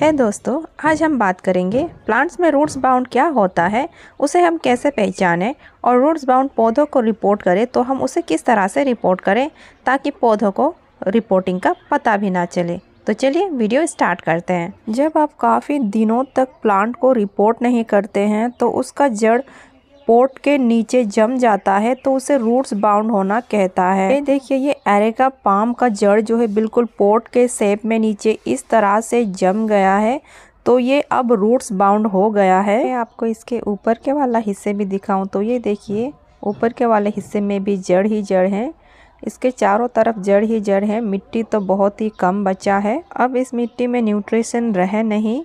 है दोस्तों आज हम बात करेंगे प्लांट्स में रूट्स बाउंड क्या होता है उसे हम कैसे पहचानें और रूट्स बाउंड पौधों को रिपोर्ट करें तो हम उसे किस तरह से रिपोर्ट करें ताकि पौधों को रिपोर्टिंग का पता भी ना चले तो चलिए वीडियो स्टार्ट करते हैं जब आप काफ़ी दिनों तक प्लांट को रिपोर्ट नहीं करते हैं तो उसका जड़ पोर्ट के नीचे जम जाता है तो उसे रूट्स बाउंड होना कहता है ये देखिए ये एरेका पाम का जड़ जो है बिल्कुल पोर्ट के सेप में नीचे इस तरह से जम गया है तो ये अब रूट्स बाउंड हो गया है मैं आपको इसके ऊपर के वाला हिस्से भी दिखाऊं तो ये देखिए ऊपर के वाले हिस्से में भी जड़ ही जड़ है इसके चारों तरफ जड़ ही जड़ है मिट्टी तो बहुत ही कम बचा है अब इस मिट्टी में न्यूट्रिशन रहे नहीं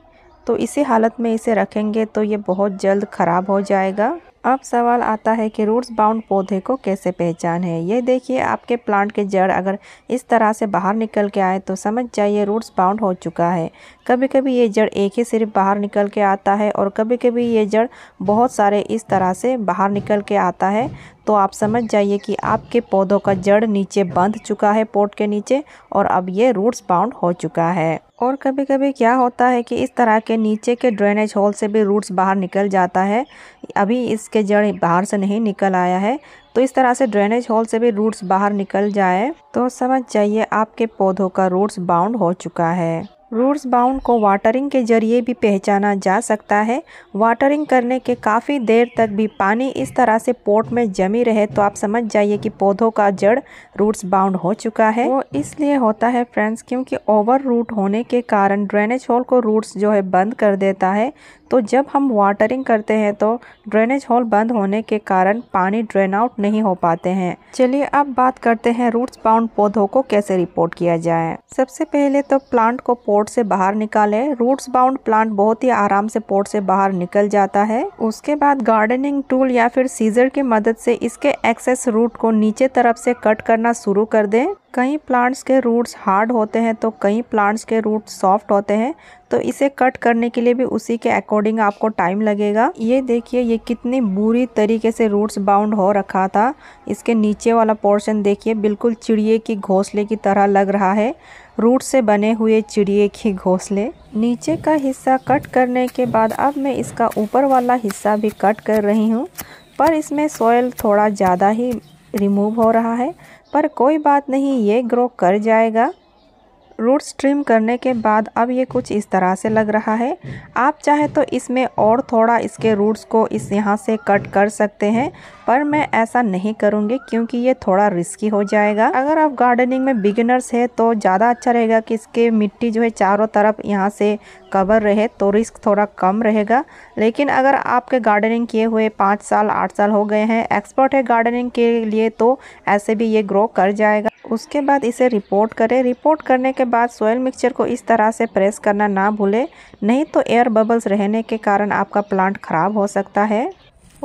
तो इसी हालत में इसे रखेंगे तो ये बहुत जल्द ख़राब हो जाएगा अब सवाल आता है कि रूट्स बाउंड पौधे को कैसे पहचान है ये देखिए आपके प्लांट के जड़ अगर इस तरह से बाहर निकल के आए तो समझ जाइए रूट्स बाउंड हो चुका है कभी कभी ये जड़ एक ही सिर्फ बाहर निकल के आता है और कभी कभी ये जड़ बहुत सारे इस तरह से बाहर निकल के आता है तो आप समझ जाइए कि आपके पौधों का जड़ नीचे बंध चुका है पोट के नीचे और अब ये रूट्स बाउंड हो चुका है और कभी कभी क्या होता है कि इस तरह के नीचे के ड्रेनेज होल से भी रूट्स बाहर निकल जाता है अभी इसके जड़ बाहर से नहीं निकल आया है तो इस तरह से ड्रेनेज होल से भी रूट्स बाहर निकल जाए तो समझ जाइए आपके पौधों का रूट्स बाउंड हो चुका है रूट्स बाउंड को वाटरिंग के जरिए भी पहचाना जा सकता है वाटरिंग करने के काफ़ी देर तक भी पानी इस तरह से पोट में जमी रहे तो आप समझ जाइए कि पौधों का जड़ रूट्स बाउंड हो चुका है वो इसलिए होता है फ्रेंड्स क्योंकि ओवर रूट होने के कारण ड्रेनेज होल को रूट्स जो है बंद कर देता है तो जब हम वाटरिंग करते हैं तो ड्रेनेज होल बंद होने के कारण पानी ड्रेन आउट नहीं हो पाते हैं चलिए अब बात करते हैं रूट्स बाउंड पौधों को कैसे रिपोर्ट किया जाए सबसे पहले तो प्लांट को पोर्ट से बाहर निकाले रूट्स बाउंड प्लांट बहुत ही आराम से पोर्ट से बाहर निकल जाता है उसके बाद गार्डनिंग टूल या फिर सीजर की मदद से इसके एक्सेस रूट को नीचे तरफ से कट करना शुरू कर दें कई प्लांट्स के रूट्स हार्ड होते हैं तो कई प्लांट्स के रूट सॉफ्ट होते हैं तो इसे कट करने के लिए भी उसी के अकॉर्डिंग आपको टाइम लगेगा ये देखिए ये कितनी बुरी तरीके से रूट्स बाउंड हो रखा था इसके नीचे वाला पोर्शन देखिए बिल्कुल चिड़िए की घोंसले की तरह लग रहा है रूट से बने हुए चिड़िए के घोंसले नीचे का हिस्सा कट करने के बाद अब मैं इसका ऊपर वाला हिस्सा भी कट कर रही हूँ पर इसमें सॉयल थोड़ा ज़्यादा ही रिमूव हो रहा है पर कोई बात नहीं ये ग्रो कर जाएगा रूट्स ट्रिम करने के बाद अब ये कुछ इस तरह से लग रहा है आप चाहे तो इसमें और थोड़ा इसके रूट्स को इस यहाँ से कट कर सकते हैं पर मैं ऐसा नहीं करूँगी क्योंकि ये थोड़ा रिस्की हो जाएगा अगर आप गार्डनिंग में बिगिनर्स है तो ज़्यादा अच्छा रहेगा कि इसके मिट्टी जो है चारों तरफ यहाँ से कवर रहे तो रिस्क थोड़ा कम रहेगा लेकिन अगर आपके गार्डनिंग किए हुए पाँच साल आठ साल हो गए हैं एक्सपर्ट है गार्डनिंग के लिए तो ऐसे भी ये ग्रो कर जाएगा उसके बाद इसे रिपोर्ट करें रिपोर्ट करने के बाद सोयल मिक्सचर को इस तरह से प्रेस करना ना भूलें नहीं तो एयर बबल्स रहने के कारण आपका प्लांट ख़राब हो सकता है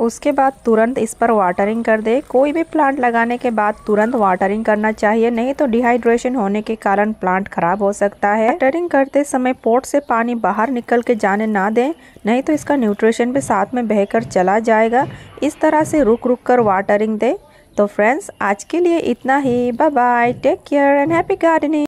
उसके बाद तुरंत इस पर वाटरिंग कर दें कोई भी प्लांट लगाने के बाद तुरंत वाटरिंग करना चाहिए नहीं तो डिहाइड्रेशन होने के कारण प्लांट खराब हो सकता है वाटरिंग करते समय पोट से पानी बाहर निकल के जाने ना दें नहीं तो इसका न्यूट्रिशन भी साथ में बहकर चला जाएगा इस तरह से रुक रुक कर वाटरिंग दें तो फ्रेंड्स आज के लिए इतना ही bye bye take care and happy gardening